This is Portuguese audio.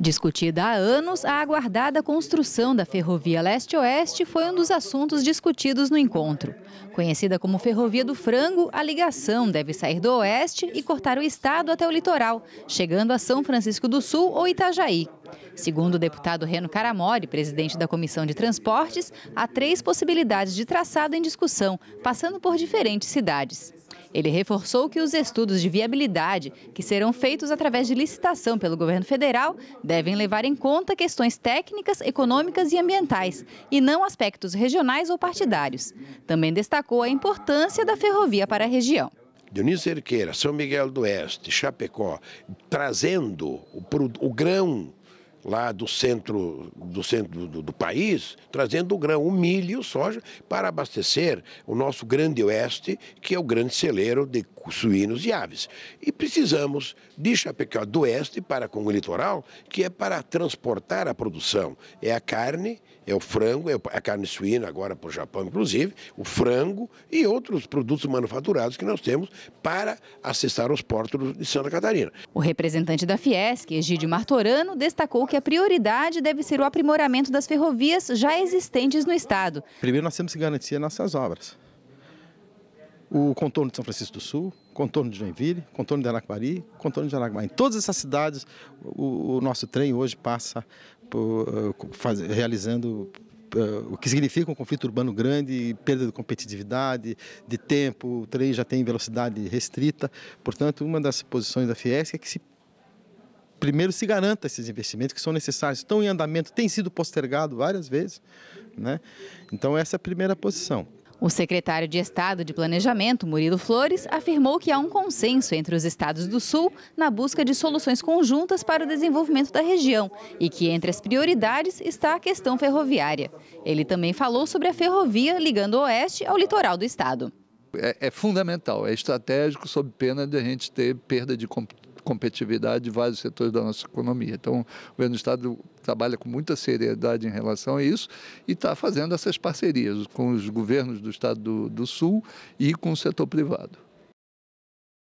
Discutida há anos, a aguardada construção da Ferrovia Leste-Oeste foi um dos assuntos discutidos no encontro. Conhecida como Ferrovia do Frango, a ligação deve sair do oeste e cortar o estado até o litoral, chegando a São Francisco do Sul ou Itajaí. Segundo o deputado Reno Caramori, presidente da Comissão de Transportes, há três possibilidades de traçado em discussão, passando por diferentes cidades. Ele reforçou que os estudos de viabilidade, que serão feitos através de licitação pelo governo federal, devem levar em conta questões técnicas, econômicas e ambientais, e não aspectos regionais ou partidários. Também destacou a importância da ferrovia para a região. Dionísio Cerqueira, São Miguel do Oeste, Chapecó, trazendo o, o grão lá do centro do centro do, do país, trazendo o grão, o milho e o soja para abastecer o nosso grande oeste, que é o grande celeiro de suínos e aves. E precisamos de Chapecó do oeste para com o litoral, que é para transportar a produção. É a carne, é o frango, é a carne suína agora para o Japão, inclusive, o frango e outros produtos manufaturados que nós temos para acessar os portos de Santa Catarina. O representante da Fiesc, Egídio Martorano, destacou que a prioridade deve ser o aprimoramento das ferrovias já existentes no estado. Primeiro, nós temos que garantir nossas obras. O contorno de São Francisco do Sul, contorno de Joinville, contorno de Araquari, contorno de Araguá. Em todas essas cidades, o, o nosso trem hoje passa por, eh, faz, realizando eh, o que significa um conflito urbano grande, perda de competitividade, de tempo, o trem já tem velocidade restrita. Portanto, uma das posições da Fiesc é que se primeiro se garanta esses investimentos que são necessários, estão em andamento, têm sido postergado várias vezes. Né? Então, essa é a primeira posição. O secretário de Estado de Planejamento, Murilo Flores, afirmou que há um consenso entre os estados do Sul na busca de soluções conjuntas para o desenvolvimento da região e que entre as prioridades está a questão ferroviária. Ele também falou sobre a ferrovia ligando o oeste ao litoral do estado. É, é fundamental, é estratégico, sob pena de a gente ter perda de competitividade de vários setores da nossa economia. Então, o governo do Estado trabalha com muita seriedade em relação a isso e está fazendo essas parcerias com os governos do Estado do, do Sul e com o setor privado.